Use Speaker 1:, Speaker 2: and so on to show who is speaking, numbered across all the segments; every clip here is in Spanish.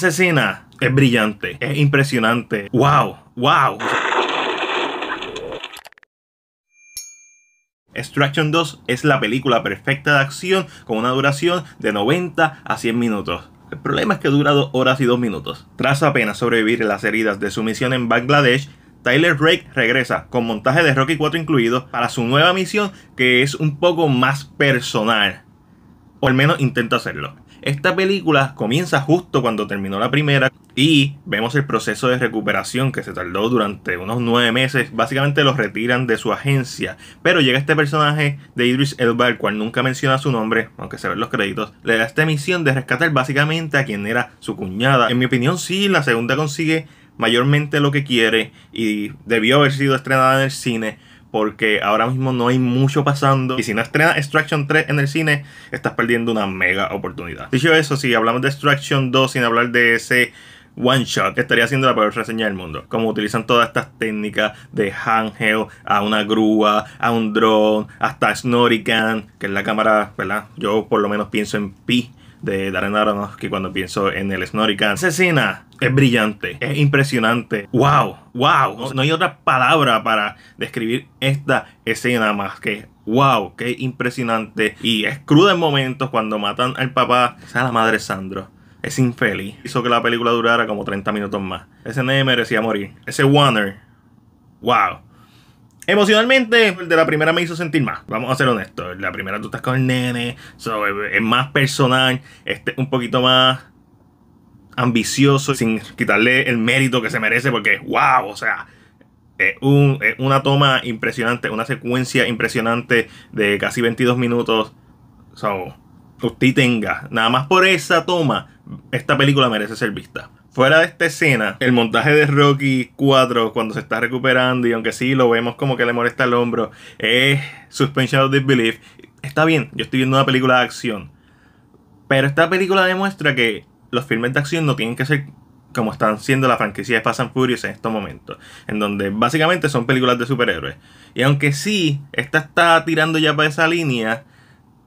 Speaker 1: Esa escena es brillante, es impresionante. ¡Wow! ¡Wow! Extraction 2 es la película perfecta de acción con una duración de 90 a 100 minutos. El problema es que dura dos horas y dos minutos. Tras apenas sobrevivir las heridas de su misión en Bangladesh, Tyler Drake regresa con montaje de Rocky 4 incluido para su nueva misión que es un poco más personal. O al menos intenta hacerlo. Esta película comienza justo cuando terminó la primera y vemos el proceso de recuperación que se tardó durante unos nueve meses. Básicamente los retiran de su agencia, pero llega este personaje de Idris Elba, el cual nunca menciona su nombre, aunque se ven los créditos. Le da esta misión de rescatar básicamente a quien era su cuñada. En mi opinión, sí, la segunda consigue mayormente lo que quiere y debió haber sido estrenada en el cine porque ahora mismo no hay mucho pasando. Y si no estrenas Extraction 3 en el cine, estás perdiendo una mega oportunidad. Dicho eso, si hablamos de Extraction 2 sin hablar de ese One Shot estaría haciendo la peor reseña del mundo. Como utilizan todas estas técnicas de handheld a una grúa, a un drone, hasta Snorican, que es la cámara, ¿verdad? Yo por lo menos pienso en Pi de Darren Aronofsky cuando pienso en el Snorrikan Esa escena es brillante, es impresionante. ¡Wow! ¡Wow! No, hay otra palabra para describir esta escena más que wow, qué impresionante. Y es cruda en momentos cuando matan al papá, Esa la madre Sandro. Es infeliz. Hizo que la película durara como 30 minutos más. Ese nene merecía morir. Ese Warner. Wow. Emocionalmente, el de la primera me hizo sentir más. Vamos a ser honestos. La primera tú estás con el nene. es más personal. Este, un poquito más ambicioso. Sin quitarle el mérito que se merece. Porque, wow, o sea. Es, una toma impresionante. Una secuencia impresionante. De casi 22 minutos. So, usted tenga. Nada más por esa toma. Esta película merece ser vista. Fuera de esta escena, el montaje de Rocky 4 cuando se está recuperando y aunque sí lo vemos como que le molesta el hombro, es Suspension of Disbelief. Está bien, yo estoy viendo una película de acción. Pero esta película demuestra que los filmes de acción no tienen que ser como están siendo la franquicia de Fast and Furious en estos momentos, en donde básicamente son películas de superhéroes. Y aunque sí, esta está tirando ya para esa línea,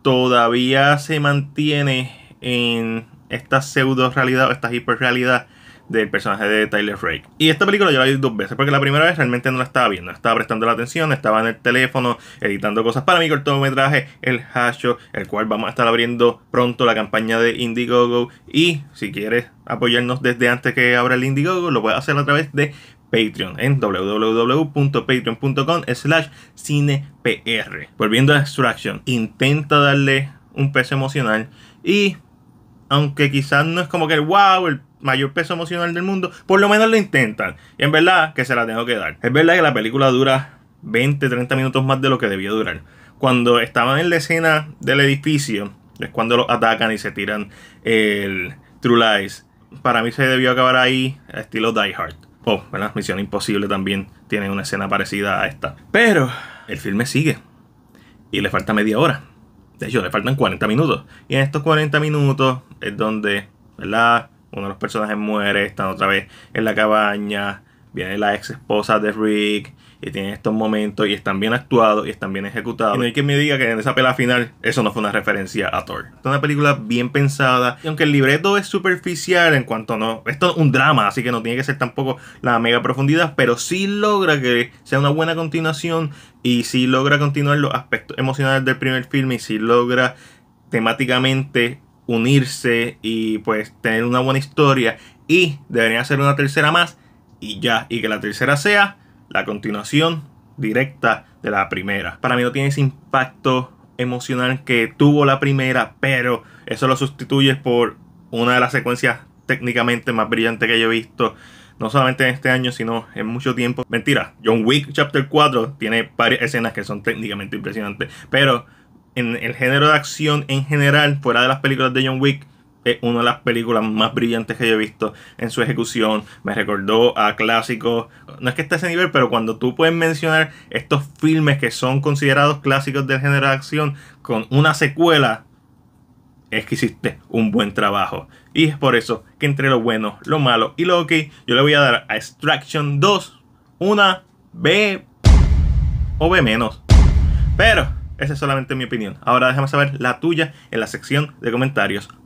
Speaker 1: todavía se mantiene en esta pseudo realidad o esta realidad del personaje de Tyler Rake. Y esta película yo la vi dos veces, porque la primera vez realmente no la estaba viendo, estaba prestando la atención, estaba en el teléfono editando cosas para mi cortometraje, el Hasho, el cual vamos a estar abriendo pronto la campaña de Indiegogo. Y si quieres apoyarnos desde antes que abra el Indiegogo, lo puedes hacer a través de Patreon en www.patreon.com slash cinepr. Volviendo a Extraction, intenta darle un peso emocional y aunque quizás no es como que el wow, el mayor peso emocional del mundo, por lo menos lo intentan. Y en verdad que se la tengo que dar. Es verdad que la película dura 20, 30 minutos más de lo que debía durar. Cuando estaban en la escena del edificio, es cuando los atacan y se tiran el True Lies. Para mí se debió acabar ahí, a estilo Die Hard. Oh, la Misión Imposible también tiene una escena parecida a esta. Pero el filme sigue. Y le falta media hora le faltan 40 minutos. Y en estos 40 minutos es donde, ¿verdad? Uno de los personajes muere, están otra vez en la cabaña viene la ex esposa de Rick y tienen estos momentos y están bien actuados y están bien ejecutados. Y no hay quien me diga que en esa pela final eso no fue una referencia a Thor. es una película bien pensada y aunque el libreto es superficial en cuanto no, esto es un drama, así que no tiene que ser tampoco la mega profundidad, pero sí logra que sea una buena continuación y sí logra continuar los aspectos emocionales del primer filme y sí logra temáticamente unirse y pues tener una buena historia y Debería ser una tercera más y ya. Y que la tercera sea la continuación directa de la primera. Para mí no tiene ese impacto emocional que tuvo la primera, pero eso lo sustituye por una de las secuencias técnicamente más brillantes que yo he visto. No solamente en este año, sino en mucho tiempo. Mentira, John Wick Chapter 4 tiene varias escenas que son técnicamente impresionantes. Pero en el género de acción en general, fuera de las películas de John Wick, es una de las películas más brillantes que yo he visto en su ejecución. Me recordó a clásicos, no es que esté a ese nivel, pero cuando tú puedes mencionar estos filmes que son considerados clásicos del género de acción con una secuela, es que hiciste un buen trabajo. Y es por eso que entre lo bueno, lo malo y lo ok, yo le voy a dar a Extraction 2 una B o B menos. Pero esa es solamente mi opinión. Ahora déjame saber la tuya en la sección de comentarios.